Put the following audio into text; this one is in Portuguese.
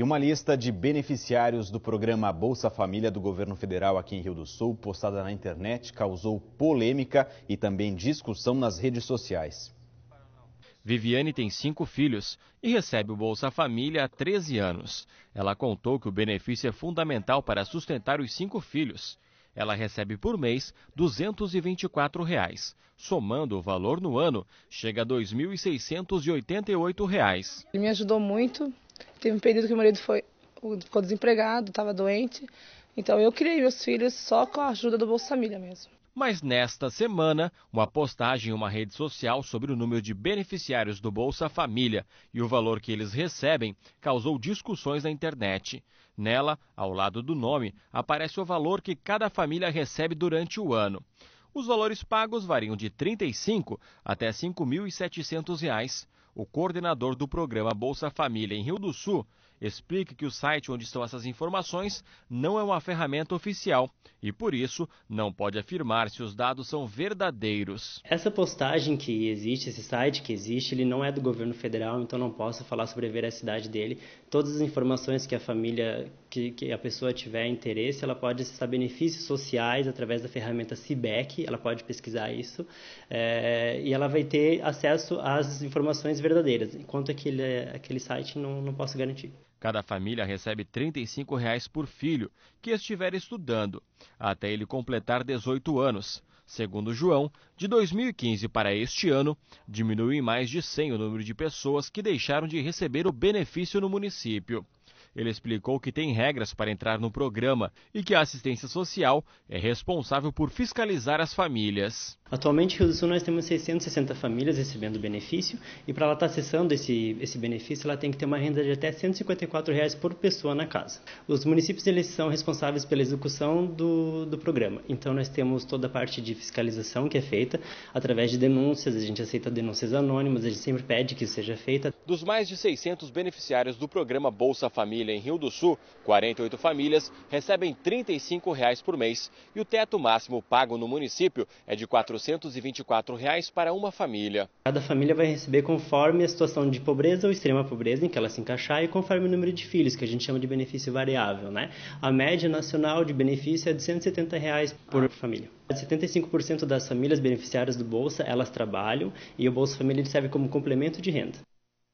E uma lista de beneficiários do programa Bolsa Família do governo federal aqui em Rio do Sul, postada na internet, causou polêmica e também discussão nas redes sociais. Viviane tem cinco filhos e recebe o Bolsa Família há 13 anos. Ela contou que o benefício é fundamental para sustentar os cinco filhos. Ela recebe por mês R$ 224. Reais. Somando o valor no ano, chega a R$ 2.688. Reais. Ele me ajudou muito, Teve um período que o marido foi, ficou desempregado, estava doente. Então eu criei meus filhos só com a ajuda do Bolsa Família mesmo. Mas nesta semana, uma postagem em uma rede social sobre o número de beneficiários do Bolsa Família e o valor que eles recebem causou discussões na internet. Nela, ao lado do nome, aparece o valor que cada família recebe durante o ano. Os valores pagos variam de R$ 35 até R$ 5.700. O coordenador do programa Bolsa Família em Rio do Sul, explica que o site onde estão essas informações não é uma ferramenta oficial e, por isso, não pode afirmar se os dados são verdadeiros. Essa postagem que existe, esse site que existe, ele não é do governo federal, então não posso falar sobre a veracidade dele. Todas as informações que a família, que, que a pessoa tiver interesse, ela pode acessar benefícios sociais através da ferramenta CIBEC, ela pode pesquisar isso, é, e ela vai ter acesso às informações verdadeiras, enquanto aquele, aquele site não, não posso garantir. Cada família recebe R$ 35 reais por filho que estiver estudando, até ele completar 18 anos. Segundo João, de 2015 para este ano, diminuiu em mais de 100 o número de pessoas que deixaram de receber o benefício no município. Ele explicou que tem regras para entrar no programa e que a assistência social é responsável por fiscalizar as famílias. Atualmente, em Rio do Sul, nós temos 660 famílias recebendo benefício e para ela estar tá acessando esse, esse benefício, ela tem que ter uma renda de até R$ 154 reais por pessoa na casa. Os municípios eles são responsáveis pela execução do, do programa, então nós temos toda a parte de fiscalização que é feita através de denúncias, a gente aceita denúncias anônimas, a gente sempre pede que isso seja feita. Dos mais de 600 beneficiários do programa Bolsa Família em Rio do Sul, 48 famílias recebem R$ 35 reais por mês e o teto máximo pago no município é de R$ 400. 424 reais para uma família. Cada família vai receber conforme a situação de pobreza ou extrema pobreza em que ela se encaixar e conforme o número de filhos, que a gente chama de benefício variável. Né? A média nacional de benefício é de 170 reais por família. 75% das famílias beneficiárias do Bolsa, elas trabalham e o Bolsa Família serve como complemento de renda.